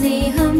gì hôm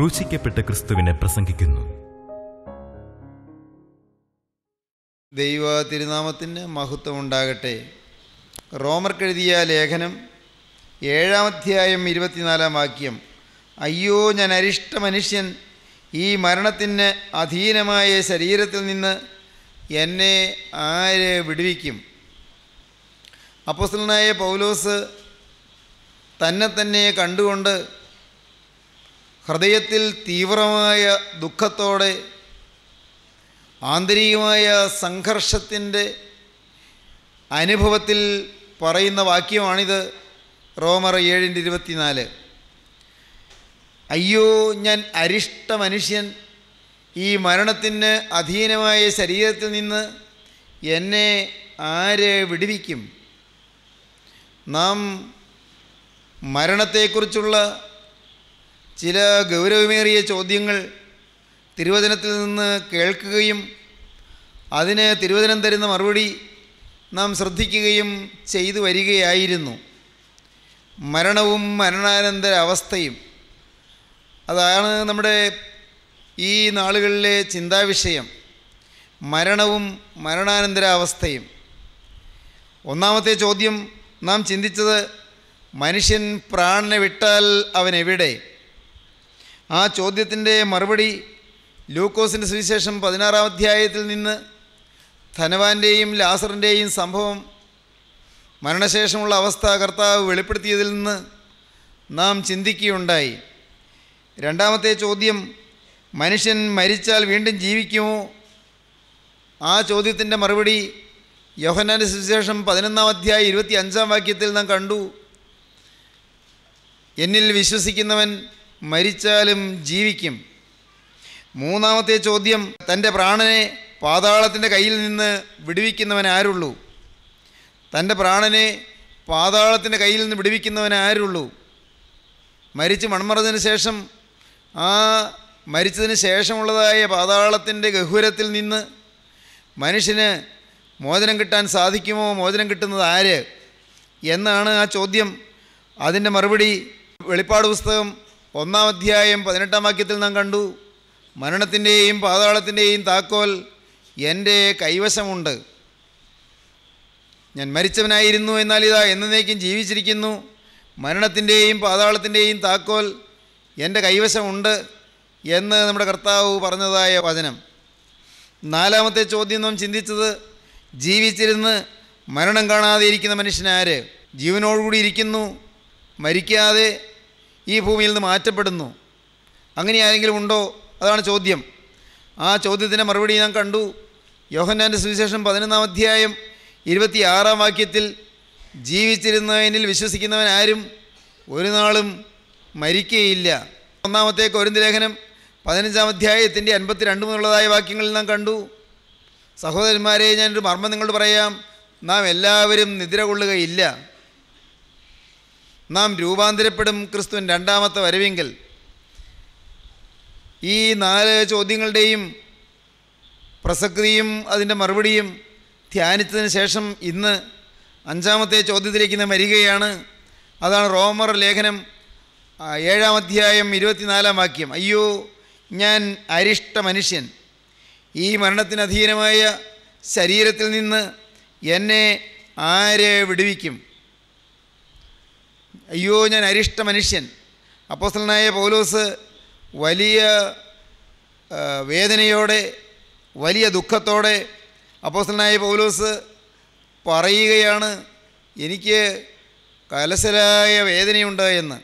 ക്രൂശിക്കപ്പെട്ട ക്രിസ്തുവിനെ പ്രസംഗിക്കുന്നു ദൈവ തിരുനാമത്തിന് മഹത്വം ഉണ്ടാകട്ടെ റോമർക്കെഴുതിയ ലേഖനം ഏഴാമധ്യായം ഇരുപത്തിനാലാം വാക്യം അയ്യോ ഞാൻ അരിഷ്ട മനുഷ്യൻ ഈ മരണത്തിന് അധീനമായ ശരീരത്തിൽ നിന്ന് എന്നെ ആര് വിടുവിക്കും അപ്പോസ്തലനായ പൗലോസ് തന്നെ തന്നെ കണ്ടുകൊണ്ട് ഹൃദയത്തിൽ തീവ്രമായ ദുഃഖത്തോടെ ആന്തരികമായ സംഘർഷത്തിൻ്റെ അനുഭവത്തിൽ പറയുന്ന വാക്യമാണിത് റോമർ ഏഴിൻ്റെ ഇരുപത്തിനാല് അയ്യോ ഞാൻ അരിഷ്ട മനുഷ്യൻ ഈ മരണത്തിന് അധീനമായ ശരീരത്തിൽ നിന്ന് എന്നെ ആര് വിടുവിക്കും നാം മരണത്തെക്കുറിച്ചുള്ള ചില ഗൗരവമേറിയ ചോദ്യങ്ങൾ തിരുവചനത്തിൽ നിന്ന് കേൾക്കുകയും അതിന് തിരുവചനം തരുന്ന മറുപടി നാം ശ്രദ്ധിക്കുകയും ചെയ്തു വരികയായിരുന്നു മരണവും മരണാനന്തര അവസ്ഥയും അതാണ് നമ്മുടെ ഈ നാളുകളിലെ ചിന്താവിഷയം മരണവും മരണാനന്തര അവസ്ഥയും ഒന്നാമത്തെ ചോദ്യം നാം ചിന്തിച്ചത് മനുഷ്യൻ പ്രാണനെ വിട്ടാൽ അവനെവിടെ ആ ചോദ്യത്തിൻ്റെ മറുപടി ലൂക്കോസിൻ്റെ സുവിശേഷം പതിനാറാം അധ്യായത്തിൽ നിന്ന് ധനവാൻ്റെയും ലാസറിൻ്റെയും സംഭവം മരണശേഷമുള്ള അവസ്ഥ കർത്താവ് വെളിപ്പെടുത്തിയതിൽ നിന്ന് നാം ചിന്തിക്കുകയുണ്ടായി രണ്ടാമത്തെ ചോദ്യം മനുഷ്യൻ മരിച്ചാൽ വീണ്ടും ജീവിക്കുമോ ആ ചോദ്യത്തിൻ്റെ മറുപടി യോഹനാൻ്റെ സുവിശേഷം പതിനൊന്നാം അധ്യായം ഇരുപത്തി അഞ്ചാം വാക്യത്തിൽ നാം കണ്ടു എന്നിൽ വിശ്വസിക്കുന്നവൻ മരിച്ചാലും ജീവിക്കും മൂന്നാമത്തെ ചോദ്യം തൻ്റെ പ്രാണനെ പാതാളത്തിൻ്റെ കയ്യിൽ നിന്ന് വിടുവിക്കുന്നവൻ ആരുള്ളൂ തൻ്റെ പ്രാണനെ പാതാളത്തിൻ്റെ കയ്യിൽ നിന്ന് വിടുവിക്കുന്നവൻ ആരുള്ളൂ മരിച്ച് മൺമറഞ്ഞതിന് ശേഷം ആ മരിച്ചതിന് ശേഷമുള്ളതായ പാതാളത്തിൻ്റെ ഗഹുരത്തിൽ നിന്ന് മനുഷ്യന് മോചനം കിട്ടാൻ സാധിക്കുമോ മോചനം കിട്ടുന്നത് ആര് എന്നാണ് ആ ചോദ്യം അതിൻ്റെ മറുപടി വെളിപ്പാട് പുസ്തകം ഒന്നാം അധ്യായം പതിനെട്ടാം വാക്യത്തിൽ നാം കണ്ടു മരണത്തിൻ്റെയും പാതാളത്തിൻ്റെയും താക്കോൽ എൻ്റെ കൈവശമുണ്ട് ഞാൻ മരിച്ചവനായിരുന്നു എന്നാൽ ഇതാ എന്നേക്കും ജീവിച്ചിരിക്കുന്നു മരണത്തിൻ്റെയും പാതാളത്തിൻ്റെയും താക്കോൽ എൻ്റെ കൈവശമുണ്ട് എന്ന് നമ്മുടെ കർത്താവ് പറഞ്ഞതായ വചനം നാലാമത്തെ ചോദ്യം നാം ചിന്തിച്ചത് ജീവിച്ചിരുന്ന് മരണം കാണാതെ ഇരിക്കുന്ന മനുഷ്യനാര് ജീവനോടുകൂടി ഇരിക്കുന്നു മരിക്കാതെ ഈ ഭൂമിയിൽ നിന്ന് മാറ്റപ്പെടുന്നു അങ്ങനെ ആരെങ്കിലും ഉണ്ടോ അതാണ് ചോദ്യം ആ ചോദ്യത്തിൻ്റെ മറുപടി ഞാൻ കണ്ടു യോഹന്നാൻ്റെ സുവിശേഷം പതിനൊന്നാം അധ്യായം ഇരുപത്തിയാറാം വാക്യത്തിൽ ജീവിച്ചിരുന്നതിനിൽ വിശ്വസിക്കുന്നവൻ ആരും ഒരു നാളും മരിക്കുകയില്ല ഒന്നാമത്തെ കൊരിന്ത് ലേഖനം പതിനഞ്ചാം അധ്യായത്തിൻ്റെ അൻപത്തിരണ്ട് മുതലുള്ളതായ വാക്യങ്ങളിൽ നാം കണ്ടു സഹോദരന്മാരെ ഞാനൊരു മർമ്മം നിങ്ങളോട് പറയാം നാം എല്ലാവരും നിദ്ര കൊള്ളുകയില്ല നാം രൂപാന്തരപ്പെടും ക്രിസ്തുവിൻ രണ്ടാമത്തെ വരവെങ്കിൽ ഈ നാല് ചോദ്യങ്ങളുടെയും പ്രസക്തിയും അതിൻ്റെ മറുപടിയും ധ്യാനിച്ചതിന് ശേഷം ഇന്ന് അഞ്ചാമത്തെ ചോദ്യത്തിലേക്ക് നാം വരികയാണ് അതാണ് റോമർ ലേഖനം ഏഴാം അധ്യായം ഇരുപത്തിനാലാം വാക്യം അയ്യോ ഞാൻ അരിഷ്ട മനുഷ്യൻ ഈ മരണത്തിനധീനമായ ശരീരത്തിൽ നിന്ന് എന്നെ ആരെ വിടുവിക്കും അയ്യോ ഞാൻ അരിഷ്ട മനുഷ്യൻ അപ്പോസ്തലനായ പൗലോസ് വലിയ വേദനയോടെ വലിയ ദുഃഖത്തോടെ അപ്പോസ്തലനായ പൗലോസ് പറയുകയാണ് എനിക്ക് കലശലായ വേദനയുണ്ട് എന്ന്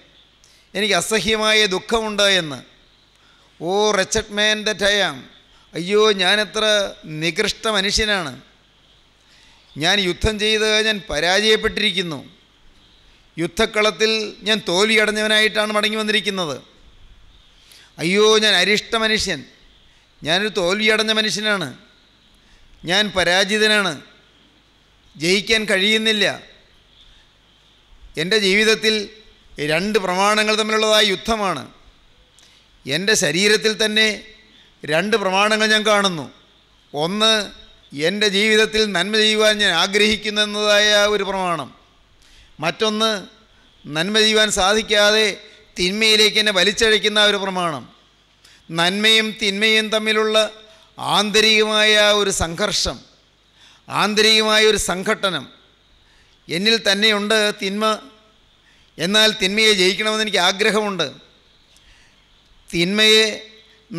എനിക്ക് അസഹ്യമായ ദുഃഖമുണ്ട് എന്ന് ഓ റെച്ചഡ് മാൻ ദ ടയാം അയ്യോ ഞാനെത്ര നികൃഷ്ട മനുഷ്യനാണ് ഞാൻ യുദ്ധം ചെയ്ത് ഞാൻ പരാജയപ്പെട്ടിരിക്കുന്നു യുദ്ധക്കളത്തിൽ ഞാൻ തോൽവിയടഞ്ഞവനായിട്ടാണ് മടങ്ങി വന്നിരിക്കുന്നത് അയ്യോ ഞാൻ അരിഷ്ട മനുഷ്യൻ ഞാനൊരു തോൽവിയടഞ്ഞ മനുഷ്യനാണ് ഞാൻ പരാജിതനാണ് ജയിക്കാൻ കഴിയുന്നില്ല എൻ്റെ ജീവിതത്തിൽ രണ്ട് പ്രമാണങ്ങൾ തമ്മിലുള്ളതായ യുദ്ധമാണ് എൻ്റെ ശരീരത്തിൽ തന്നെ രണ്ട് പ്രമാണങ്ങൾ ഞാൻ കാണുന്നു ഒന്ന് എൻ്റെ ജീവിതത്തിൽ നന്മ ചെയ്യുവാൻ ഞാൻ ആഗ്രഹിക്കുന്നതായ ഒരു പ്രമാണം മറ്റൊന്ന് നന്മ ചെയ്യുവാൻ സാധിക്കാതെ തിന്മയിലേക്ക് എന്നെ വലിച്ചഴിക്കുന്ന ഒരു പ്രമാണം നന്മയും തിന്മയും തമ്മിലുള്ള ആന്തരികമായ ഒരു സംഘർഷം ആന്തരികമായ ഒരു സംഘട്ടനം എന്നിൽ തന്നെയുണ്ട് തിന്മ എന്നാൽ തിന്മയെ ജയിക്കണമെന്ന് എനിക്ക് ആഗ്രഹമുണ്ട് തിന്മയെ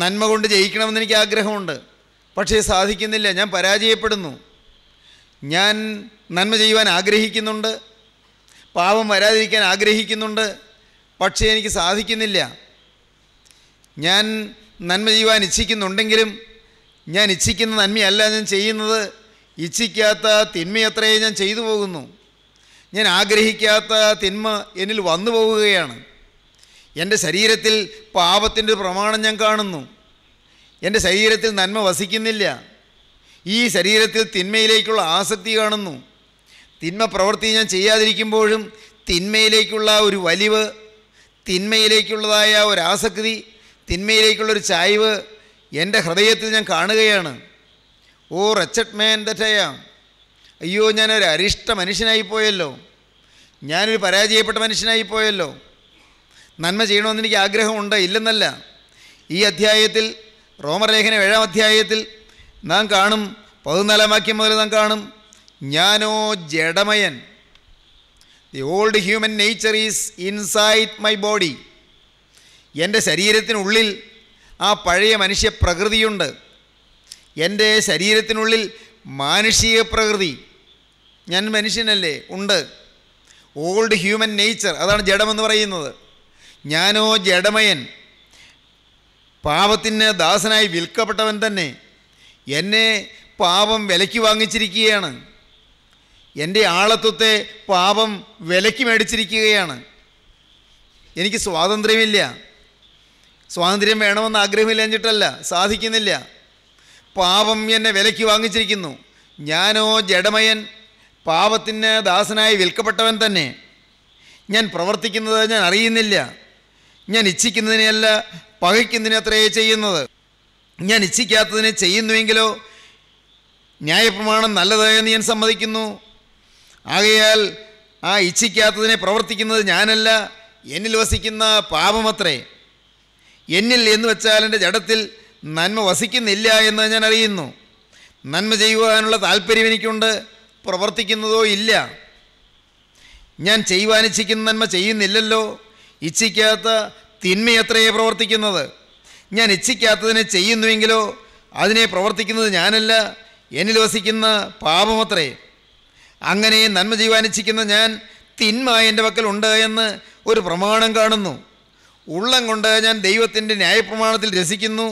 നന്മ കൊണ്ട് ജയിക്കണമെന്ന് എനിക്ക് ആഗ്രഹമുണ്ട് പക്ഷേ സാധിക്കുന്നില്ല ഞാൻ പരാജയപ്പെടുന്നു ഞാൻ നന്മ ചെയ്യുവാൻ ആഗ്രഹിക്കുന്നുണ്ട് പാപം വരാതിരിക്കാൻ ആഗ്രഹിക്കുന്നുണ്ട് പക്ഷേ എനിക്ക് സാധിക്കുന്നില്ല ഞാൻ നന്മ ചെയ്യുവാൻ ഇച്ഛിക്കുന്നുണ്ടെങ്കിലും ഞാൻ ഇച്ഛിക്കുന്ന നന്മയല്ല ഞാൻ ചെയ്യുന്നത് ഇച്ഛിക്കാത്ത തിന്മയത്രേ ഞാൻ ചെയ്തു പോകുന്നു ഞാൻ ആഗ്രഹിക്കാത്ത തിന്മ എന്നിൽ വന്നു പോവുകയാണ് എൻ്റെ ശരീരത്തിൽ പാപത്തിൻ്റെ പ്രമാണം ഞാൻ കാണുന്നു എൻ്റെ ശരീരത്തിൽ നന്മ വസിക്കുന്നില്ല ഈ ശരീരത്തിൽ തിന്മയിലേക്കുള്ള ആസക്തി കാണുന്നു തിന്മ പ്രവൃത്തി ഞാൻ ചെയ്യാതിരിക്കുമ്പോഴും തിന്മയിലേക്കുള്ള ഒരു വലിവ് തിന്മയിലേക്കുള്ളതായ ഒരു ആസക്തി തിന്മയിലേക്കുള്ളൊരു ചായ്വ് എൻ്റെ ഹൃദയത്തിൽ ഞാൻ കാണുകയാണ് ഓ റച്ചഡ് മേൻ ദറ്റയ അയ്യോ ഞാനൊരു അരിഷ്ട മനുഷ്യനായിപ്പോയല്ലോ ഞാനൊരു പരാജയപ്പെട്ട മനുഷ്യനായിപ്പോയല്ലോ നന്മ ചെയ്യണമെന്ന് എനിക്ക് ആഗ്രഹമുണ്ട് ഇല്ലെന്നല്ല ഈ അധ്യായത്തിൽ റോമലേഖനം ഏഴാം അധ്യായത്തിൽ നാം കാണും പതിനാലാം വാക്യം മുതൽ നാം കാണും ഞാനോ ജഡമയൻ the old human nature is inside my body എൻ്റെ ശരീരത്തിനുള്ളിൽ ആ പഴയ മനുഷ്യ പ്രകൃതിയുണ്ട് എൻ്റെ ശരീരത്തിനുള്ളിൽ മാനുഷിക പ്രകൃതി ഞാൻ മനുഷ്യനല്ലേ ഉണ്ട് ഓൾഡ് ഹ്യൂമൻ നേച്ചർ അതാണ് ജഡമെന്ന് പറയുന്നത് ഞാനോ ജഡമയൻ പാപത്തിന് ദാസനായി വിൽക്കപ്പെട്ടവൻ തന്നെ എന്നെ പാപം വിലയ്ക്ക് വാങ്ങിച്ചിരിക്കുകയാണ് എൻ്റെ ആളത്വത്തെ പാപം വിലയ്ക്ക് മേടിച്ചിരിക്കുകയാണ് എനിക്ക് സ്വാതന്ത്ര്യമില്ല സ്വാതന്ത്ര്യം വേണമെന്ന് ആഗ്രഹമില്ലഞ്ഞിട്ടല്ല സാധിക്കുന്നില്ല പാപം എന്നെ വിലയ്ക്ക് വാങ്ങിച്ചിരിക്കുന്നു ഞാനോ ജഡമയൻ പാപത്തിന് ദാസനായി വിൽക്കപ്പെട്ടവൻ തന്നെ ഞാൻ പ്രവർത്തിക്കുന്നത് ഞാൻ അറിയുന്നില്ല ഞാൻ ഇച്ഛിക്കുന്നതിനെയല്ല പകയ്ക്കുന്നതിനത്രയേ ചെയ്യുന്നത് ഞാൻ ഇച്ഛിക്കാത്തതിനെ ചെയ്യുന്നുവെങ്കിലോ ന്യായപ്രമാണം നല്ലതായെന്ന് ഞാൻ സമ്മതിക്കുന്നു ആകയാൽ ആ ഇച്ഛിക്കാത്തതിനെ പ്രവർത്തിക്കുന്നത് ഞാനല്ല എന്നിൽ വസിക്കുന്ന പാപമത്രേ എന്നിൽ എന്ന് വെച്ചാൽ എൻ്റെ ജഡത്തിൽ നന്മ വസിക്കുന്നില്ല എന്ന് ഞാൻ അറിയുന്നു നന്മ ചെയ്യുവാനുള്ള താല്പര്യം എനിക്കുണ്ട് പ്രവർത്തിക്കുന്നതോ ഇല്ല ഞാൻ ചെയ്യുവാനിച്ഛിക്കുന്ന നന്മ ചെയ്യുന്നില്ലല്ലോ ഇച്ഛിക്കാത്ത തിന്മയത്രയേ പ്രവർത്തിക്കുന്നത് ഞാൻ ഇച്ഛിക്കാത്തതിനെ ചെയ്യുന്നുവെങ്കിലോ അതിനെ പ്രവർത്തിക്കുന്നത് ഞാനല്ല എന്നിൽ വസിക്കുന്ന പാപമത്രേ അങ്ങനെ നന്മ ജീവാനിച്ചിക്കുന്ന ഞാൻ തിന്മ എൻ്റെ പക്കലുണ്ട് എന്ന് ഒരു പ്രമാണം കാണുന്നു ഉള്ളം കൊണ്ട് ഞാൻ ദൈവത്തിൻ്റെ ന്യായപ്രമാണത്തിൽ രസിക്കുന്നു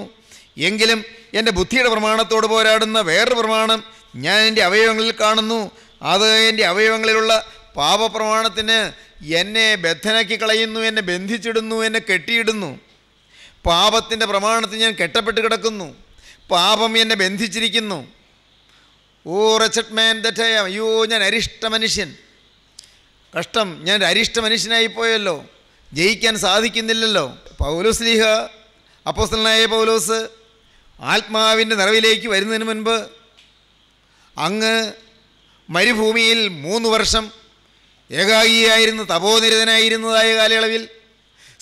എങ്കിലും എൻ്റെ ബുദ്ധിയുടെ പ്രമാണത്തോട് പോരാടുന്ന വേറൊരു പ്രമാണം ഞാൻ എൻ്റെ അവയവങ്ങളിൽ കാണുന്നു അത് എൻ്റെ അവയവങ്ങളിലുള്ള പാപപ്രമാണത്തിന് എന്നെ ബദ്ധനാക്കി കളയുന്നു എന്നെ ബന്ധിച്ചിടുന്നു എന്നെ കെട്ടിയിടുന്നു പാപത്തിൻ്റെ പ്രമാണത്തിൽ ഞാൻ കെട്ടപ്പെട്ട് കിടക്കുന്നു പാപം എന്നെ ബന്ധിച്ചിരിക്കുന്നു ഓ റച്ചഡ് മാൻ തെറ്റായ അയ്യോ ഞാൻ അരിഷ്ട മനുഷ്യൻ കഷ്ടം ഞാൻ അരിഷ്ട മനുഷ്യനായി പോയല്ലോ ജയിക്കാൻ സാധിക്കുന്നില്ലല്ലോ പൗലോസ് ലീഹ അപ്പോസ്തലനായ പൗലോസ് ആത്മാവിൻ്റെ നിറവിലേക്ക് വരുന്നതിന് മുൻപ് അങ്ങ് മരുഭൂമിയിൽ മൂന്ന് വർഷം ഏകാഗിയായിരുന്ന തപോനിരതനായിരുന്നതായ കാലയളവിൽ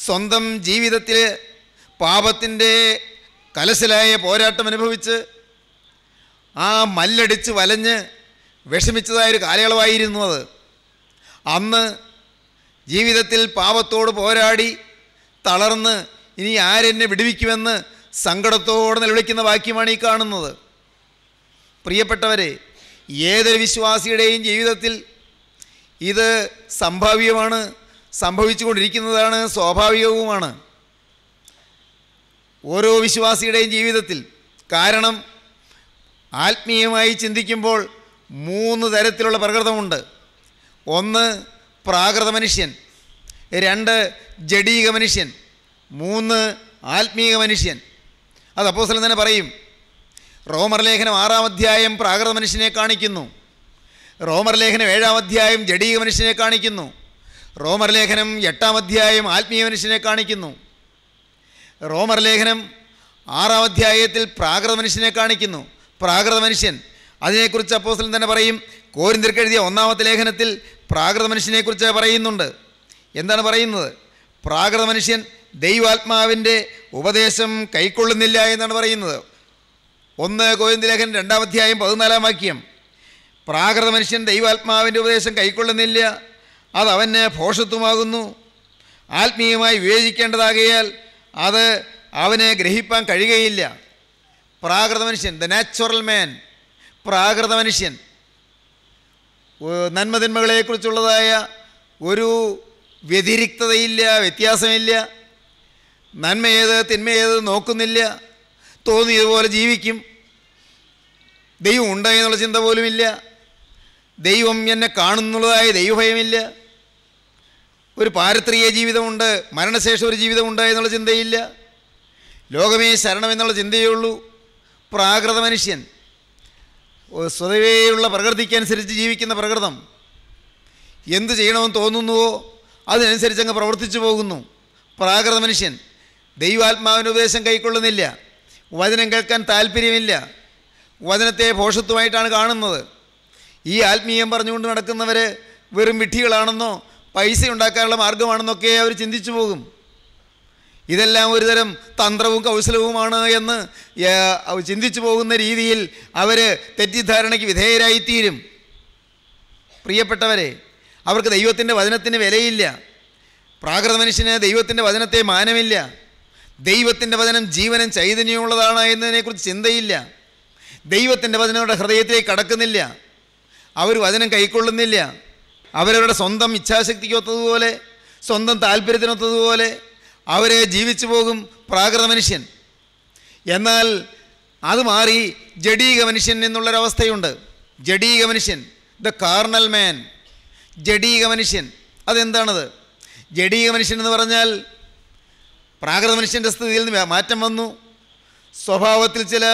സ്വന്തം ജീവിതത്തിൽ പാപത്തിൻ്റെ കലശലായ പോരാട്ടം അനുഭവിച്ച് ആ മല്ലടിച്ച് വലഞ്ഞ് വിഷമിച്ചതായൊരു കാലയളവായിരുന്നു അത് അന്ന് ജീവിതത്തിൽ പാപത്തോട് പോരാടി തളർന്ന് ഇനി ആരെന്നെ വിടുവിക്കുമെന്ന് സങ്കടത്തോടെ നിലവിളിക്കുന്ന വാക്യമാണ് ഈ കാണുന്നത് പ്രിയപ്പെട്ടവരെ ഏതൊരു വിശ്വാസിയുടെയും ജീവിതത്തിൽ ഇത് സംഭാവ്യമാണ് സംഭവിച്ചുകൊണ്ടിരിക്കുന്നതാണ് സ്വാഭാവികവുമാണ് ഓരോ വിശ്വാസിയുടെയും ജീവിതത്തിൽ കാരണം ആത്മീയമായി ചിന്തിക്കുമ്പോൾ മൂന്ന് തരത്തിലുള്ള പ്രകൃതമുണ്ട് ഒന്ന് പ്രാകൃത മനുഷ്യൻ രണ്ട് ജഡീക മനുഷ്യൻ മൂന്ന് ആത്മീയ മനുഷ്യൻ അത് അപ്പോസ്ലം തന്നെ പറയും റോമർ ലേഖനം ആറാം അധ്യായം പ്രാകൃത മനുഷ്യനെ കാണിക്കുന്നു റോമർ ലേഖനം ഏഴാം അധ്യായം ജഡീക മനുഷ്യനെ കാണിക്കുന്നു റോമർ ലേഖനം എട്ടാം അധ്യായം ആത്മീയ മനുഷ്യനെ കാണിക്കുന്നു റോമർ ലേഖനം ആറാം അധ്യായത്തിൽ പ്രാകൃത മനുഷ്യനെ കാണിക്കുന്നു പ്രാകൃത മനുഷ്യൻ അതിനെക്കുറിച്ച് അപ്പോസ്ലം തന്നെ പറയും കോരിന്തിർക്കെഴുതിയ ഒന്നാമത്തെ ലേഖനത്തിൽ പ്രാകൃത മനുഷ്യനെക്കുറിച്ച് പറയുന്നുണ്ട് എന്താണ് പറയുന്നത് പ്രാകൃത മനുഷ്യൻ ദൈവാത്മാവിൻ്റെ ഉപദേശം കൈക്കൊള്ളുന്നില്ല എന്നാണ് പറയുന്നത് ഒന്ന് കോരിന്തി ലേഖനം രണ്ടാമധ്യായം പതിനാലാം വാക്യം പ്രാകൃത മനുഷ്യൻ ദൈവാത്മാവിൻ്റെ ഉപദേശം കൈക്കൊള്ളുന്നില്ല അത് അവനെ ഭോഷത്വമാകുന്നു ആത്മീയമായി വിവേചിക്കേണ്ടതാകിയാൽ അത് അവനെ ഗ്രഹിപ്പാൻ കഴിയുകയില്ല പ്രാകൃത മനുഷ്യൻ ദ നാച്ചുറൽ മാൻ പ്രാകൃത മനുഷ്യൻ നന്മതിന്മകളെക്കുറിച്ചുള്ളതായ ഒരു വ്യതിരിക്തതയില്ല വ്യത്യാസമില്ല നന്മ ഏത് തിന്മ ഏത് നോക്കുന്നില്ല തോന്നിയതുപോലെ ജീവിക്കും ദൈവം ഉണ്ട് എന്നുള്ള ചിന്ത പോലുമില്ല ദൈവം എന്നെ കാണുന്നുള്ളതായ ദൈവഭയമില്ല ഒരു പാരത്രിക ജീവിതമുണ്ട് മരണശേഷം ഒരു ജീവിതമുണ്ട് എന്നുള്ള ചിന്തയില്ല ലോകമേ ശരണം എന്നുള്ള ചിന്തയേ ഉള്ളൂ പ്രാകൃത മനുഷ്യൻ സ്വതവേയുള്ള പ്രകൃതിക്കനുസരിച്ച് ജീവിക്കുന്ന പ്രകൃതം എന്ത് ചെയ്യണമെന്ന് തോന്നുന്നുവോ അതിനനുസരിച്ച് അങ്ങ് പ്രവർത്തിച്ചു പോകുന്നു പ്രാകൃത മനുഷ്യൻ ദൈവാത്മാവിൻ്റെ ഉപദേശം കൈക്കൊള്ളുന്നില്ല വചനം കേൾക്കാൻ താല്പര്യമില്ല വചനത്തെ ഭോഷത്വമായിട്ടാണ് കാണുന്നത് ഈ ആത്മീയം പറഞ്ഞുകൊണ്ട് നടക്കുന്നവർ വെറും വിഡ്ഢികളാണെന്നോ പൈസ ഉണ്ടാക്കാനുള്ള മാർഗമാണെന്നൊക്കെ അവർ ചിന്തിച്ചു പോകും ഇതെല്ലാം ഒരുതരം തന്ത്രവും കൗശലവുമാണ് എന്ന് ചിന്തിച്ചു പോകുന്ന രീതിയിൽ അവർ തെറ്റിദ്ധാരണയ്ക്ക് വിധേയരായിത്തീരും പ്രിയപ്പെട്ടവരെ അവർക്ക് ദൈവത്തിൻ്റെ വചനത്തിന് വിലയില്ല പ്രാകൃത മനുഷ്യന് ദൈവത്തിൻ്റെ വചനത്തെ മാനമില്ല ദൈവത്തിൻ്റെ വചനം ജീവനും ചൈതന്യമുള്ളതാണ് എന്നതിനെക്കുറിച്ച് ചിന്തയില്ല ദൈവത്തിൻ്റെ വചനം അവരുടെ ഹൃദയത്തിലേക്ക് കടക്കുന്നില്ല അവർ വചനം കൈക്കൊള്ളുന്നില്ല അവരവരുടെ സ്വന്തം ഇച്ഛാശക്തിക്കൊത്തതുപോലെ സ്വന്തം താല്പര്യത്തിനൊത്തതുപോലെ അവരെ ജീവിച്ചു പോകും പ്രാകൃത മനുഷ്യൻ എന്നാൽ അത് മാറി ജഡീക മനുഷ്യൻ എന്നുള്ളൊരവസ്ഥയുണ്ട് ജഡീക മനുഷ്യൻ ദ കാർണൽ മാൻ ജഡീക മനുഷ്യൻ അതെന്താണത് ജഡീക മനുഷ്യൻ എന്ന് പറഞ്ഞാൽ പ്രാകൃത മനുഷ്യൻ്റെ സ്ഥിതിയിൽ നിന്ന് മാറ്റം വന്നു സ്വഭാവത്തിൽ ചില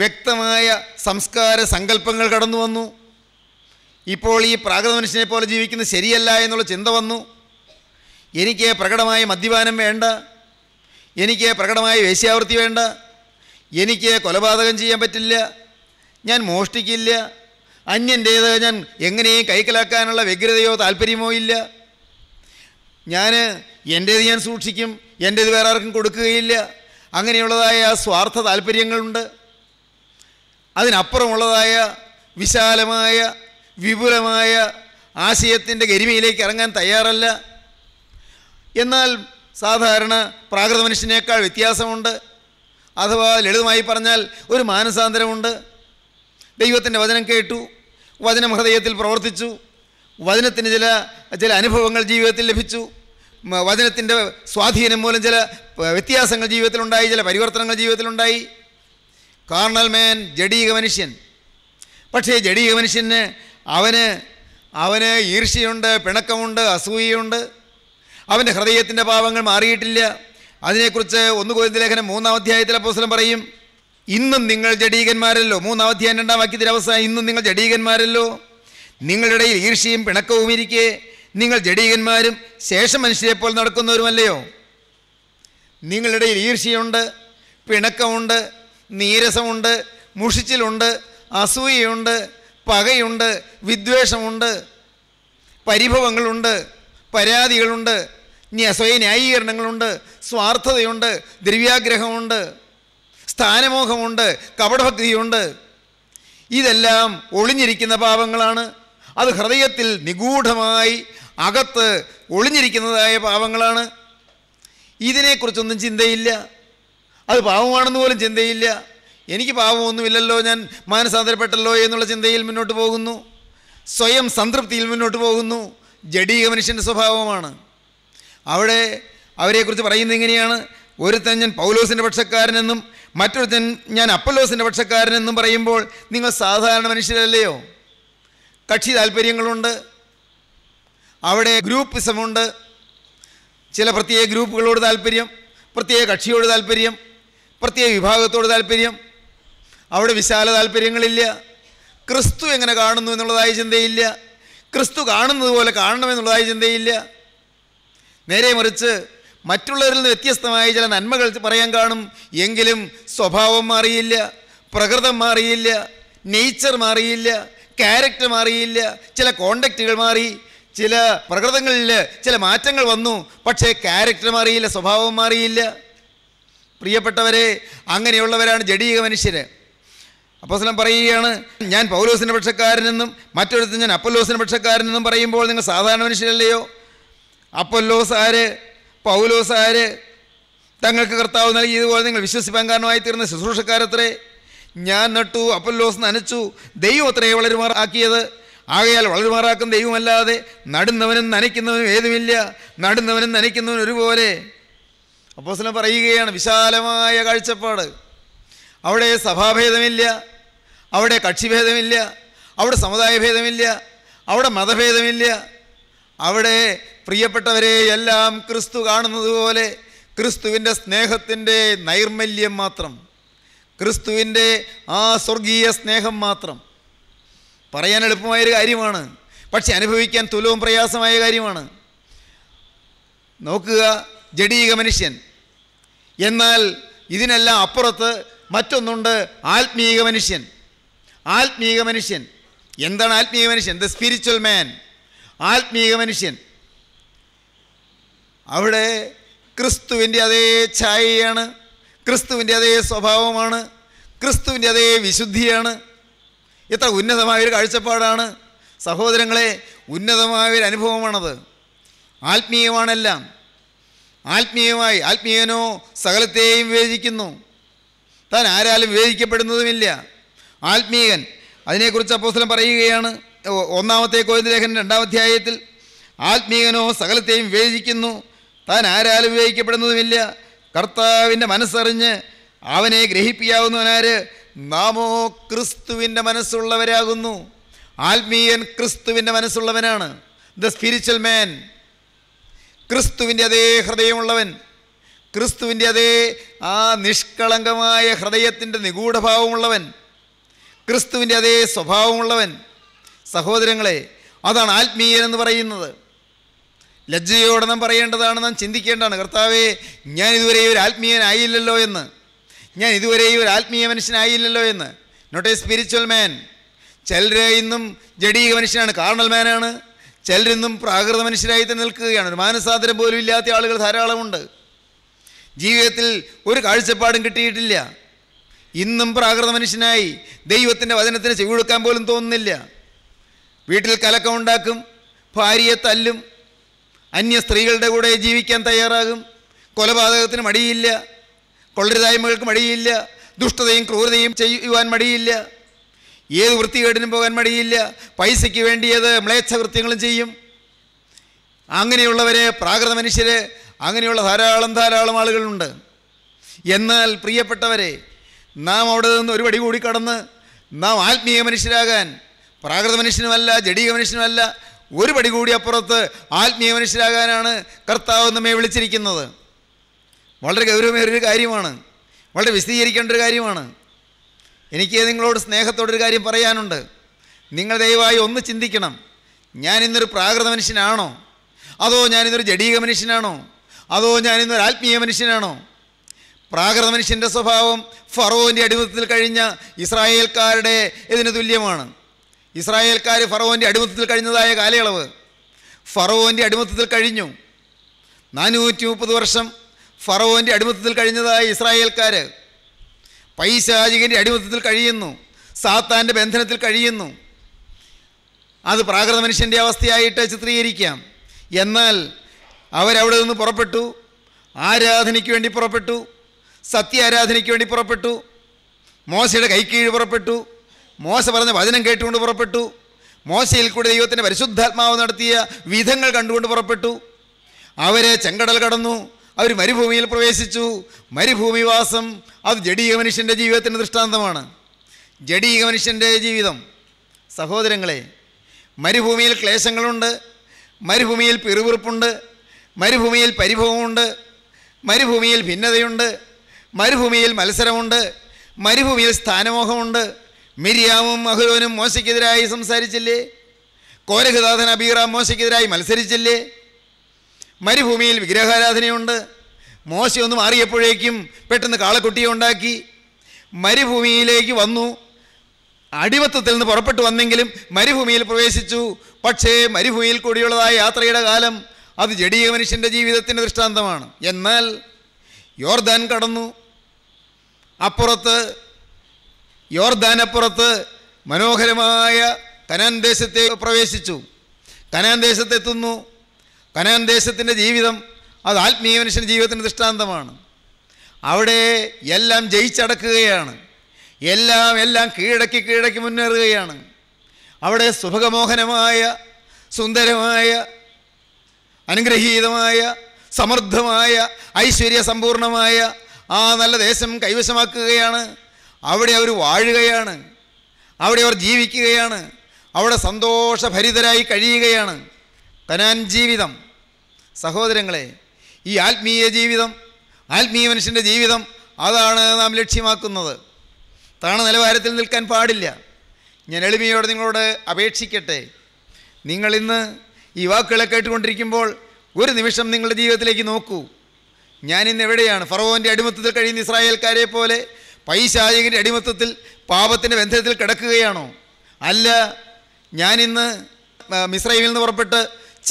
വ്യക്തമായ സംസ്കാര സങ്കല്പങ്ങൾ കടന്നു വന്നു ഇപ്പോൾ ഈ പ്രാകൃത മനുഷ്യനെ പോലെ ജീവിക്കുന്നത് ശരിയല്ല എന്നുള്ള ചിന്ത വന്നു എനിക്ക് പ്രകടമായ മദ്യപാനം വേണ്ട എനിക്ക് പ്രകടമായ വേശ്യാവൃത്തി വേണ്ട എനിക്ക് കൊലപാതകം ചെയ്യാൻ പറ്റില്ല ഞാൻ മോഷ്ടിക്കില്ല അന്യൻ്റേത് ഞാൻ എങ്ങനെയും കൈക്കലാക്കാനുള്ള വ്യഗ്രതയോ താല്പര്യമോ ഇല്ല ഞാൻ എൻ്റേത് ഞാൻ സൂക്ഷിക്കും എൻ്റേത് വേറെ ആർക്കും കൊടുക്കുകയില്ല അങ്ങനെയുള്ളതായ സ്വാർത്ഥ താല്പര്യങ്ങളുണ്ട് അതിനപ്പുറമുള്ളതായ വിശാലമായ വിപുലമായ ആശയത്തിൻ്റെ ഗരിമയിലേക്ക് ഇറങ്ങാൻ തയ്യാറല്ല എന്നാൽ സാധാരണ പ്രാകൃത മനുഷ്യനേക്കാൾ വ്യത്യാസമുണ്ട് അഥവാ ലളിതമായി പറഞ്ഞാൽ ഒരു മാനസാന്തരമുണ്ട് ദൈവത്തിൻ്റെ വചനം കേട്ടു വചനം ഹൃദയത്തിൽ പ്രവർത്തിച്ചു വചനത്തിന് ചില ചില അനുഭവങ്ങൾ ജീവിതത്തിൽ ലഭിച്ചു വചനത്തിൻ്റെ സ്വാധീനം മൂലം ചില വ്യത്യാസങ്ങൾ ജീവിതത്തിലുണ്ടായി ചില പരിവർത്തനങ്ങൾ ജീവിതത്തിലുണ്ടായി കാർണൽ മേൻ ജഡീക മനുഷ്യൻ പക്ഷേ ജഡീക മനുഷ്യന് അവന് അവന് ഈർഷ്യയുണ്ട് പിണക്കമുണ്ട് അസൂയയുണ്ട് അവൻ്റെ ഹൃദയത്തിൻ്റെ പാവങ്ങൾ മാറിയിട്ടില്ല അതിനെക്കുറിച്ച് ഒന്ന് കോരിന്ത ലേഖനം മൂന്നാം അധ്യായത്തിൽ അപ്പോസ്ലം പറയും ഇന്നും നിങ്ങൾ ജഡീകന്മാരല്ലോ മൂന്നാം അധ്യായം രണ്ടാം വാക്യത്തിൽ അവസാനം ഇന്നും നിങ്ങൾ ജഡീകന്മാരല്ലോ നിങ്ങളുടെ ഈർഷ്യയും പിണക്കവും ഇരിക്കെ നിങ്ങൾ ജഡീകന്മാരും ശേഷം മനുഷ്യരെ പോലെ നടക്കുന്നവരുമല്ലയോ നിങ്ങളുടെ ഈർഷ്യയുണ്ട് പിണക്കമുണ്ട് നീരസമുണ്ട് മുഷിച്ചിലുണ്ട് അസൂയയുണ്ട് പകയുണ്ട് വിദ്വേഷമുണ്ട് പരിഭവങ്ങളുണ്ട് പരാതികളുണ്ട് സ്വയ ന്യായീകരണങ്ങളുണ്ട് സ്വാർത്ഥതയുണ്ട് ദ്രവ്യാഗ്രഹമുണ്ട് സ്ഥാനമോഹമുണ്ട് കപടഭക്തിയുണ്ട് ഇതെല്ലാം ഒളിഞ്ഞിരിക്കുന്ന പാപങ്ങളാണ് അത് ഹൃദയത്തിൽ നിഗൂഢമായി അകത്ത് ഒളിഞ്ഞിരിക്കുന്നതായ പാപങ്ങളാണ് ഇതിനെക്കുറിച്ചൊന്നും ചിന്തയില്ല അത് പാവമാണെന്ന് പോലും ചിന്തയില്ല എനിക്ക് പാവമൊന്നുമില്ലല്ലോ ഞാൻ മാനസാന്തരപ്പെട്ടല്ലോ എന്നുള്ള ചിന്തയിൽ മുന്നോട്ട് പോകുന്നു സ്വയം സംതൃപ്തിയിൽ മുന്നോട്ട് പോകുന്നു ജഡീക മനുഷ്യൻ്റെ സ്വഭാവമാണ് അവിടെ അവരെക്കുറിച്ച് പറയുന്നത് എങ്ങനെയാണ് ഒരുത്തൻ ഞാൻ പൗലോസിൻ്റെ പക്ഷക്കാരനെന്നും മറ്റൊരുത്തൻ ഞാൻ അപ്പലോസിൻ്റെ പക്ഷക്കാരനെന്നും പറയുമ്പോൾ നിങ്ങൾ സാധാരണ മനുഷ്യരല്ലയോ കക്ഷി താല്പര്യങ്ങളുണ്ട് അവിടെ ഗ്രൂപ്പിസമുണ്ട് ചില പ്രത്യേക ഗ്രൂപ്പുകളോട് താല്പര്യം പ്രത്യേക കക്ഷിയോട് താല്പര്യം പ്രത്യേക വിഭാഗത്തോട് താല്പര്യം അവിടെ വിശാല താല്പര്യങ്ങളില്ല ക്രിസ്തു എങ്ങനെ കാണുന്നു എന്നുള്ളതായ ചിന്തയില്ല ക്രിസ്തു കാണുന്നത് പോലെ കാണണമെന്നുള്ളതായി ചിന്തയില്ല നേരെ മറിച്ച് മറ്റുള്ളവരിൽ നിന്ന് വ്യത്യസ്തമായ ചില നന്മകൾ പറയാൻ കാണും എങ്കിലും സ്വഭാവം മാറിയില്ല പ്രകൃതം മാറിയില്ല നേച്ചർ മാറിയില്ല ക്യാരക്ടർ മാറിയില്ല ചില കോണ്ടക്റ്റുകൾ മാറി ചില പ്രകൃതങ്ങളിൽ ചില മാറ്റങ്ങൾ വന്നു പക്ഷേ ക്യാരക്ടർ മാറിയില്ല സ്വഭാവം മാറിയില്ല പ്രിയപ്പെട്ടവരെ അങ്ങനെയുള്ളവരാണ് ജഡീക മനുഷ്യർ അപ്പോസ്ലം പറയുകയാണ് ഞാൻ പൗലോസിൻ്റെ പക്ഷക്കാരനെന്നും മറ്റൊരുത്തൻ ഞാൻ അപ്പൊല്ലോസിൻ്റെ പക്ഷക്കാരനെന്നും പറയുമ്പോൾ നിങ്ങൾ സാധാരണ മനുഷ്യരല്ലയോ അപ്പൊല്ലോസ് ആര് പൗലോസ് ആര് തങ്ങൾക്ക് കർത്താവ് നൽകിയതുപോലെ നിങ്ങൾ വിശ്വസിപ്പാൻ കാരണമായി തീർന്ന ശുശ്രൂഷക്കാരത്രേ ഞാൻ നട്ടു അപ്പൊല്ലോസ് നനച്ചു ദൈവം അത്രയെ വളരുമാറാക്കിയത് ആകയാൽ വളരുമാറാക്കും ദൈവമല്ലാതെ നടുന്നവനും നനയ്ക്കുന്നവനും ഏതുമില്ല നടുന്നവനും നനയ്ക്കുന്നവനും ഒരുപോലെ അപ്പോസ്ലം പറയുകയാണ് വിശാലമായ കാഴ്ചപ്പാട് അവിടെ സഭാഭേദമില്ല അവിടെ കക്ഷിഭേദമില്ല അവിടെ സമുദായ ഭേദമില്ല അവിടെ മതഭേദമില്ല അവിടെ പ്രിയപ്പെട്ടവരെ എല്ലാം ക്രിസ്തു കാണുന്നത് പോലെ ക്രിസ്തുവിൻ്റെ സ്നേഹത്തിൻ്റെ നൈർമല്യം മാത്രം ക്രിസ്തുവിൻ്റെ ആ സ്വർഗീയ സ്നേഹം മാത്രം പറയാൻ എളുപ്പമായൊരു കാര്യമാണ് പക്ഷെ അനുഭവിക്കാൻ തുലവും പ്രയാസമായ കാര്യമാണ് നോക്കുക ജഡീക മനുഷ്യൻ എന്നാൽ ഇതിനെല്ലാം അപ്പുറത്ത് മറ്റൊന്നുണ്ട് ആത്മീക മനുഷ്യൻ ആത്മീക മനുഷ്യൻ എന്താണ് ആത്മീയ മനുഷ്യൻ ദ സ്പിരിച്വൽ മാൻ ആത്മീയ മനുഷ്യൻ അവിടെ ക്രിസ്തുവിൻ്റെ അതേ ഛായയാണ് ക്രിസ്തുവിൻ്റെ അതേ സ്വഭാവമാണ് ക്രിസ്തുവിൻ്റെ അതേ വിശുദ്ധിയാണ് എത്ര ഉന്നതമായൊരു കാഴ്ചപ്പാടാണ് സഹോദരങ്ങളെ ഉന്നതമായൊരു അനുഭവമാണത് ആത്മീയമാണെല്ലാം ആത്മീയമായി ആത്മീയനോ സകലത്തെയും വിവേചിക്കുന്നു താൻ ആരാലും വിവേചിക്കപ്പെടുന്നതുമില്ല ആത്മീയൻ അതിനെക്കുറിച്ച് അപ്പോസ്ലം പറയുകയാണ് ഒന്നാമത്തെ കോയിന് ലേഖനം രണ്ടാം അധ്യായത്തിൽ ആത്മീയനോ സകലത്തെയും വിവേചിക്കുന്നു താൻ ആരാലും വിവേചിക്കപ്പെടുന്നതുമില്ല കർത്താവിൻ്റെ മനസ്സറിഞ്ഞ് അവനെ ഗ്രഹിപ്പിക്കാവുന്നവനാര് നാമോ ക്രിസ്തുവിൻ്റെ മനസ്സുള്ളവരാകുന്നു ആത്മീയൻ ക്രിസ്തുവിൻ്റെ മനസ്സുള്ളവനാണ് ദ സ്പിരിച്വൽ മാൻ ക്രിസ്തുവിൻ്റെ അതേ ഹൃദയമുള്ളവൻ ക്രിസ്തുവിൻ്റെ അതേ ആ നിഷ്കളങ്കമായ ഹൃദയത്തിൻ്റെ നിഗൂഢഭാവമുള്ളവൻ ക്രിസ്തുവിൻ്റെ അതേ സ്വഭാവമുള്ളവൻ സഹോദരങ്ങളെ അതാണ് ആത്മീയൻ എന്ന് പറയുന്നത് ലജ്ജയോടെ നാം പറയേണ്ടതാണ് നാം ചിന്തിക്കേണ്ടതാണ് കർത്താവേ ഞാൻ ഇതുവരെ ഒരു ആത്മീയനായില്ലല്ലോ എന്ന് ഞാൻ ഇതുവരെ ഒരു ആത്മീയ മനുഷ്യനായില്ലല്ലോ എന്ന് നോട്ട് എ സ്പിരിച്വൽ മാൻ ചിലർ ഇന്നും ജഡീക മനുഷ്യനാണ് കാർണൽ മാനാണ് ചിലരിന്നും പ്രാകൃത മനുഷ്യരായി തന്നെ നിൽക്കുകയാണ് ഒരു മാനസാന്തരം പോലും ഇല്ലാത്ത ആളുകൾ ധാരാളമുണ്ട് ജീവിതത്തിൽ ഒരു കാഴ്ചപ്പാടും കിട്ടിയിട്ടില്ല ഇന്നും പ്രാകൃത മനുഷ്യനായി ദൈവത്തിൻ്റെ വചനത്തിന് ചെവി കൊടുക്കാൻ പോലും തോന്നുന്നില്ല വീട്ടിൽ കലക്കം ഉണ്ടാക്കും ഭാര്യയെ തല്ലും അന്യ സ്ത്രീകളുടെ കൂടെ ജീവിക്കാൻ തയ്യാറാകും കൊലപാതകത്തിന് മടിയില്ല കൊള്ളരുതായ്മകൾക്ക് മടിയില്ല ദുഷ്ടതയും ക്രൂരതയും ചെയ്യുവാൻ മടിയില്ല ഏത് വൃത്തികേടിനും പോകാൻ മടിയില്ല പൈസയ്ക്ക് വേണ്ടിയത് മ്ലേച്ഛകൃത്യങ്ങളും ചെയ്യും അങ്ങനെയുള്ളവരെ പ്രാകൃത മനുഷ്യർ അങ്ങനെയുള്ള ധാരാളം ധാരാളം ആളുകളുണ്ട് എന്നാൽ പ്രിയപ്പെട്ടവരെ നാം അവിടെ നിന്ന് ഒരു പടി കൂടി കടന്ന് നാം ആത്മീയ മനുഷ്യരാകാൻ പ്രാകൃത മനുഷ്യനുമല്ല ജഡീക മനുഷ്യനുമല്ല ഒരു പടി കൂടി അപ്പുറത്ത് ആത്മീയ മനുഷ്യരാകാനാണ് കർത്താവ് നമ്മെ വിളിച്ചിരിക്കുന്നത് വളരെ ഗൗരവമേറിയൊരു കാര്യമാണ് വളരെ വിശദീകരിക്കേണ്ട ഒരു കാര്യമാണ് എനിക്ക് നിങ്ങളോട് സ്നേഹത്തോടൊരു കാര്യം പറയാനുണ്ട് നിങ്ങൾ ദയവായി ഒന്ന് ചിന്തിക്കണം ഞാൻ ഇന്നൊരു പ്രാകൃത മനുഷ്യനാണോ അതോ ഞാനിന്നൊരു ജഡീക മനുഷ്യനാണോ അതോ ഞാനിന്നൊരു ആത്മീയ മനുഷ്യനാണോ പ്രാകൃത മനുഷ്യൻ്റെ സ്വഭാവം ഫറോവിൻ്റെ അടിമത്തത്തിൽ കഴിഞ്ഞ ഇസ്രായേൽക്കാരുടെ ഇതിന് തുല്യമാണ് ഇസ്രായേൽക്കാർ ഫറോവിൻ്റെ അടിമത്തത്തിൽ കഴിഞ്ഞതായ കാലയളവ് ഫറോവിൻ്റെ അടിമത്തത്തിൽ കഴിഞ്ഞു നാനൂറ്റി മുപ്പത് വർഷം ഫറോവിൻ്റെ അടിമത്തത്തിൽ കഴിഞ്ഞതായ ഇസ്രായേൽക്കാർ പൈശാചികൻ്റെ അടിമത്തത്തിൽ കഴിയുന്നു സാത്താൻ്റെ ബന്ധനത്തിൽ കഴിയുന്നു അത് പ്രാകൃത മനുഷ്യൻ്റെ അവസ്ഥയായിട്ട് ചിത്രീകരിക്കാം എന്നാൽ അവരവിടെ നിന്ന് പുറപ്പെട്ടു ആരാധനയ്ക്ക് വേണ്ടി പുറപ്പെട്ടു സത്യ ആരാധനയ്ക്ക് വേണ്ടി പുറപ്പെട്ടു മോശയുടെ കൈക്കീഴ് പുറപ്പെട്ടു മോശ പറഞ്ഞ വചനം കേട്ടുകൊണ്ട് പുറപ്പെട്ടു മോശയിൽ കൂടെ ദൈവത്തിൻ്റെ പരിശുദ്ധാത്മാവ് നടത്തിയ വിധങ്ങൾ കണ്ടുകൊണ്ട് പുറപ്പെട്ടു അവരെ ചെങ്കടൽ കടന്നു അവർ മരുഭൂമിയിൽ പ്രവേശിച്ചു മരുഭൂമിവാസം അത് ജഡീക മനുഷ്യൻ്റെ ജീവിതത്തിൻ്റെ ദൃഷ്ടാന്തമാണ് ജഡീക മനുഷ്യൻ്റെ ജീവിതം സഹോദരങ്ങളെ മരുഭൂമിയിൽ ക്ലേശങ്ങളുണ്ട് മരുഭൂമിയിൽ പിറുവിറുപ്പുണ്ട് മരുഭൂമിയിൽ പരിഭവമുണ്ട് മരുഭൂമിയിൽ ഭിന്നതയുണ്ട് മരുഭൂമിയിൽ മത്സരമുണ്ട് മരുഭൂമിയിൽ സ്ഥാനമോഹമുണ്ട് മിരിയാമും അഹുരോനും മോശയ്ക്കെതിരായി സംസാരിച്ചില്ലേ കോരഹുദാഥൻ അബീറ മോശയ്ക്കെതിരായി മത്സരിച്ചില്ലേ മരുഭൂമിയിൽ വിഗ്രഹാരാധനയുണ്ട് മോശ ഒന്ന് മാറിയപ്പോഴേക്കും പെട്ടെന്ന് കാളക്കുട്ടിയെ ഉണ്ടാക്കി മരുഭൂമിയിലേക്ക് വന്നു അടിമത്തത്തിൽ നിന്ന് പുറപ്പെട്ടു വന്നെങ്കിലും മരുഭൂമിയിൽ പ്രവേശിച്ചു പക്ഷേ മരുഭൂമിയിൽ കൂടിയുള്ളതായ യാത്രയുടെ കാലം അത് ജഡീയ മനുഷ്യൻ്റെ ജീവിതത്തിൻ്റെ ദൃഷ്ടാന്തമാണ് എന്നാൽ യോർദാൻ കടന്നു അപ്പുറത്ത് യോർദാനപ്പുറത്ത് മനോഹരമായ കനാൻ ദേശത്തെ പ്രവേശിച്ചു കനാൻ ദേശത്തെത്തുന്നു കനാൻ ദേശത്തിൻ്റെ ജീവിതം അത് ആത്മീയ മനുഷ്യൻ്റെ ജീവിതത്തിൻ്റെ ദൃഷ്ടാന്തമാണ് അവിടെ എല്ലാം ജയിച്ചടക്കുകയാണ് എല്ലാം എല്ലാം കീഴടക്കി കീഴടക്കി മുന്നേറുകയാണ് അവിടെ സുഭഗമോഹനമായ സുന്ദരമായ അനുഗ്രഹീതമായ സമൃദ്ധമായ ഐശ്വര്യസമ്പൂർണമായ ആ നല്ല ദേശം കൈവശമാക്കുകയാണ് അവിടെ അവർ വാഴുകയാണ് അവിടെ അവർ ജീവിക്കുകയാണ് അവിടെ സന്തോഷഭരിതരായി കഴിയുകയാണ് കനാൻ ജീവിതം സഹോദരങ്ങളെ ഈ ആത്മീയ ജീവിതം ആത്മീയ മനുഷ്യൻ്റെ ജീവിതം അതാണ് നാം ലക്ഷ്യമാക്കുന്നത് താണ നിലവാരത്തിൽ നിൽക്കാൻ പാടില്ല ഞാൻ എളിമയോടെ നിങ്ങളോട് അപേക്ഷിക്കട്ടെ നിങ്ങളിന്ന് ഈ വാക്കുകളെ കേട്ടുകൊണ്ടിരിക്കുമ്പോൾ ഒരു നിമിഷം നിങ്ങളുടെ ജീവിതത്തിലേക്ക് നോക്കൂ ഞാനിന്ന് എവിടെയാണ് ഫറോവിൻ്റെ അടിമത്തത്തിൽ കഴിയുന്ന ഇസ്രായേൽക്കാരെ പോലെ പൈശാചികൻ്റെ അടിമത്തത്തിൽ പാപത്തിൻ്റെ ബന്ധത്തിൽ കിടക്കുകയാണോ അല്ല ഞാനിന്ന് മിസ്രൈമിൽ നിന്ന് പുറപ്പെട്ട്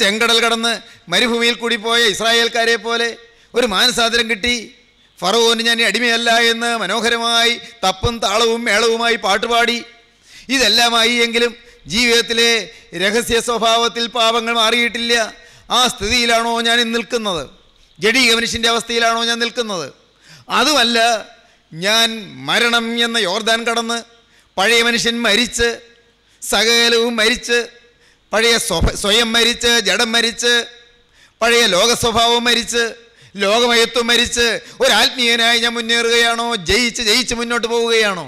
ചെങ്കടൽ കടന്ന് മരുഭൂമിയിൽ കൂടി പോയ ഇസ്രായേൽക്കാരെ പോലെ ഒരു മാനസാദരം കിട്ടി ഫറവോന് ഞാൻ അടിമയല്ല എന്ന് മനോഹരമായി തപ്പും താളവും മേളവുമായി പാട്ടുപാടി ഇതെല്ലാമായി എങ്കിലും ജീവിതത്തിലെ രഹസ്യ സ്വഭാവത്തിൽ പാപങ്ങൾ മാറിയിട്ടില്ല ആ സ്ഥിതിയിലാണോ ഞാൻ നിൽക്കുന്നത് ജഡീക മനുഷ്യൻ്റെ അവസ്ഥയിലാണോ ഞാൻ നിൽക്കുന്നത് അതുമല്ല ഞാൻ മരണം എന്ന യോർദാൻ കടന്ന് പഴയ മനുഷ്യൻ മരിച്ച് സകലവും മരിച്ച് പഴയ സ്വയം മരിച്ച് ജഡം മരിച്ച് പഴയ ലോക സ്വഭാവം മരിച്ച് ലോകമയത്വം മരിച്ച് ഒരാത്മീയനായി ഞാൻ മുന്നേറുകയാണോ ജയിച്ച് ജയിച്ച് മുന്നോട്ട് പോവുകയാണോ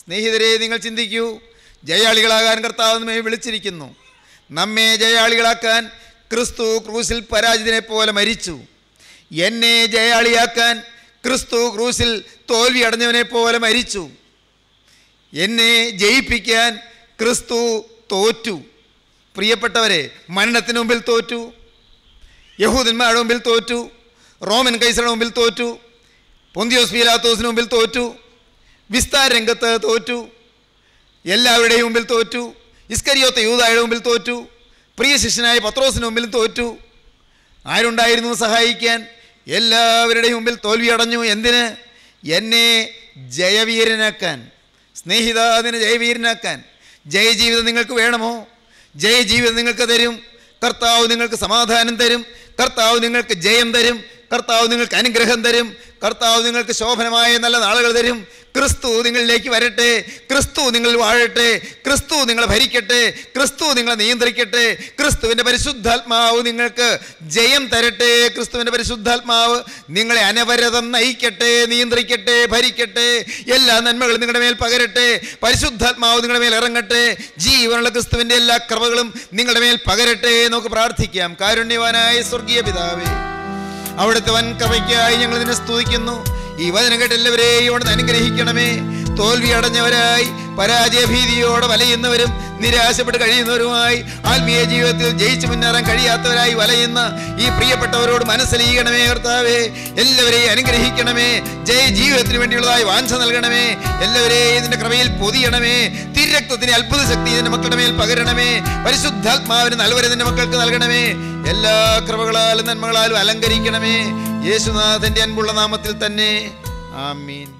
സ്നേഹിതരെ നിങ്ങൾ ചിന്തിക്കൂ ജയാളികളാകാൻ കർത്താവ് നമ്മെ വിളിച്ചിരിക്കുന്നു നമ്മെ ജയാളികളാക്കാൻ ക്രിസ്തു ക്രൂസിൽ പരാജിതനെ പോലെ മരിച്ചു എന്നെ ജയാളിയാക്കാൻ ക്രിസ്തു ക്രൂസിൽ തോൽവി അടഞ്ഞവനെ പോലെ മരിച്ചു എന്നെ ജയിപ്പിക്കാൻ ക്രിസ്തു തോറ്റു പ്രിയപ്പെട്ടവരെ മരണത്തിന് മുമ്പിൽ തോറ്റു യഹൂദന്മാരുടെ മുമ്പിൽ തോറ്റു റോമൻ കൈസറുടെ മുമ്പിൽ തോറ്റു പൊന്തിയോസ് പീലാത്തോസിന് മുമ്പിൽ തോറ്റു വിസ്താര രംഗത്ത് തോറ്റു എല്ലാവരുടെയും മുമ്പിൽ തോറ്റു ഇസ്കരിയോത്ത യൂതായുടെ മുമ്പിൽ തോറ്റു പ്രിയ ശിഷ്യനായ പത്രോസിന് മുമ്പിൽ തോറ്റു ആരുണ്ടായിരുന്നു സഹായിക്കാൻ എല്ലാവരുടെയും മുമ്പിൽ തോൽവി അടഞ്ഞു എന്തിന് എന്നെ ജയവീരനാക്കാൻ അതിനെ ജയവീരനാക്കാൻ ജയജീവിതം നിങ്ങൾക്ക് വേണമോ ജയജീവിതം നിങ്ങൾക്ക് തരും കർത്താവ് നിങ്ങൾക്ക് സമാധാനം തരും കർത്താവ് നിങ്ങൾക്ക് ജയം തരും കർത്താവ് നിങ്ങൾക്ക് അനുഗ്രഹം തരും കർത്താവ് നിങ്ങൾക്ക് ശോഭനമായ നല്ല നാളുകൾ തരും ക്രിസ്തു നിങ്ങളിലേക്ക് വരട്ടെ ക്രിസ്തു നിങ്ങൾ വാഴട്ടെ ക്രിസ്തു നിങ്ങളെ ഭരിക്കട്ടെ ക്രിസ്തു നിങ്ങളെ നിയന്ത്രിക്കട്ടെ ക്രിസ്തുവിൻ്റെ പരിശുദ്ധാത്മാവ് നിങ്ങൾക്ക് ജയം തരട്ടെ ക്രിസ്തുവിൻ്റെ പരിശുദ്ധാത്മാവ് നിങ്ങളെ അനവരതം നയിക്കട്ടെ നിയന്ത്രിക്കട്ടെ ഭരിക്കട്ടെ എല്ലാ നന്മകളും നിങ്ങളുടെ മേൽ പകരട്ടെ പരിശുദ്ധാത്മാവ് നിങ്ങളുടെ മേൽ ഇറങ്ങട്ടെ ജീവനുള്ള ക്രിസ്തുവിൻ്റെ എല്ലാ ക്രമകളും നിങ്ങളുടെ മേൽ പകരട്ടെ നമുക്ക് പ്രാർത്ഥിക്കാം കാരുണ്യവാനായ സ്വർഗീയ പിതാവേ അവിടുത്തെ വൻകവയ്ക്കായി കവയ്ക്കായി ഞങ്ങൾ നിന്നെ സ്തുതിക്കുന്നു ഈ വചനം കേട്ട് എല്ലാവരെയും അവിടെ അനുഗ്രഹിക്കണമേ തോൽവി അടഞ്ഞവരായി പരാജയഭീതിയോടെ വലയുന്നവരും നിരാശപ്പെട്ട് കഴിയുന്നവരുമായി ആത്മീയ ജീവിതത്തിൽ ജയിച്ചു മുന്നേറാൻ കഴിയാത്തവരായി വലയുന്ന ഈ പ്രിയപ്പെട്ടവരോട് മനസ്സിലീകണമേ കർത്താവേ എല്ലാവരെയും അനുഗ്രഹിക്കണമേ ജയ ജീവിതത്തിന് വേണ്ടിയുള്ളതായി വാഞ്ച നൽകണമേ എല്ലാവരെയും ഇതിൻ്റെ ക്രമയിൽ പൊതിയണമേ തിരക്തത്തിന് അത്ഭുത ശക്തി ഇതിൻ്റെ മക്കളുടെ മേൽ പകരണമേ പരിശുദ്ധാത്മാവിന് ഇതിൻ്റെ മക്കൾക്ക് നൽകണമേ എല്ലാ ക്രമകളാലും നന്മകളാലും അലങ്കരിക്കണമേ യേശുനാഥൻ്റെ അൻപുള്ള നാമത്തിൽ തന്നെ ആമീൻ